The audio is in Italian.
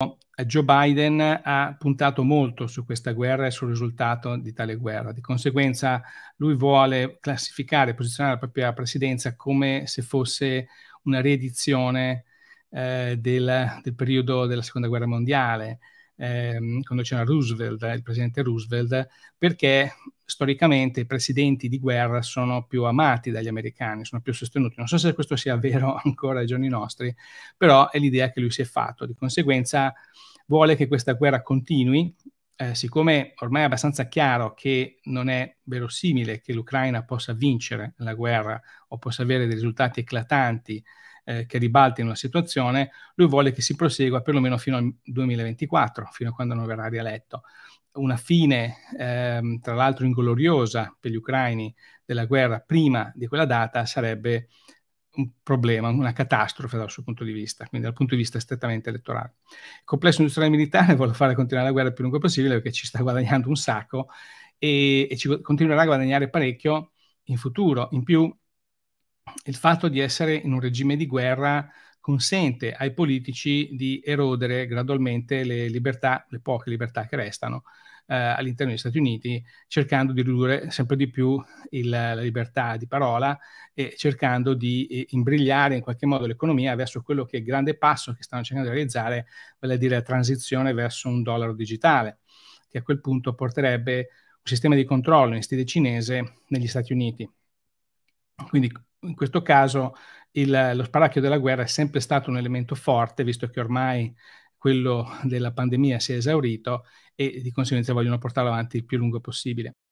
Eh, Joe Biden ha puntato molto su questa guerra e sul risultato di tale guerra. Di conseguenza lui vuole classificare, posizionare la propria presidenza come se fosse una riedizione eh, del, del periodo della Seconda Guerra Mondiale, Ehm, quando c'era Roosevelt, il presidente Roosevelt, perché storicamente i presidenti di guerra sono più amati dagli americani, sono più sostenuti. Non so se questo sia vero ancora ai giorni nostri, però è l'idea che lui si è fatto. Di conseguenza vuole che questa guerra continui eh, siccome ormai è abbastanza chiaro che non è verosimile che l'Ucraina possa vincere la guerra o possa avere dei risultati eclatanti eh, che ribaltino la situazione, lui vuole che si prosegua perlomeno fino al 2024, fino a quando non verrà rieletto. Una fine, ehm, tra l'altro ingloriosa per gli ucraini, della guerra prima di quella data sarebbe un problema, una catastrofe dal suo punto di vista, quindi dal punto di vista strettamente elettorale. Il complesso industriale militare vuole fare continuare la guerra il più lungo possibile perché ci sta guadagnando un sacco e, e ci continuerà a guadagnare parecchio in futuro. In più, il fatto di essere in un regime di guerra consente ai politici di erodere gradualmente le libertà, le poche libertà che restano eh, all'interno degli Stati Uniti, cercando di ridurre sempre di più il, la libertà di parola e cercando di eh, imbrigliare in qualche modo l'economia verso quello che è il grande passo che stanno cercando di realizzare, vale a dire la transizione verso un dollaro digitale, che a quel punto porterebbe un sistema di controllo in stile cinese negli Stati Uniti. Quindi in questo caso il, lo sparacchio della guerra è sempre stato un elemento forte, visto che ormai quello della pandemia si è esaurito e di conseguenza vogliono portarlo avanti il più lungo possibile.